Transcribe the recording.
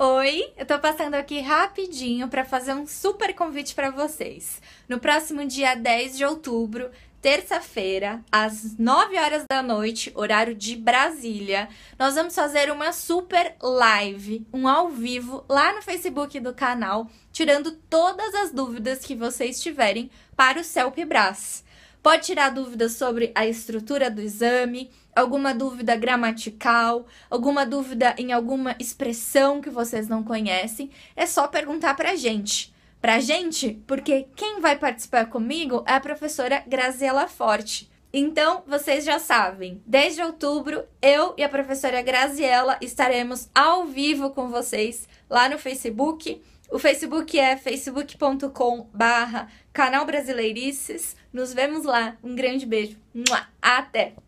Oi, eu tô passando aqui rapidinho para fazer um super convite para vocês. No próximo dia 10 de outubro, terça-feira, às 9 horas da noite, horário de Brasília, nós vamos fazer uma super live, um ao vivo lá no Facebook do canal, tirando todas as dúvidas que vocês tiverem para o CELP Brás. Pode tirar dúvidas sobre a estrutura do exame, alguma dúvida gramatical, alguma dúvida em alguma expressão que vocês não conhecem. É só perguntar para a gente. Para a gente, porque quem vai participar comigo é a professora Graziela Forte. Então, vocês já sabem, desde outubro, eu e a professora Graziella estaremos ao vivo com vocês lá no Facebook. O Facebook é facebook.com barra canal Brasileirices. Nos vemos lá. Um grande beijo. Até!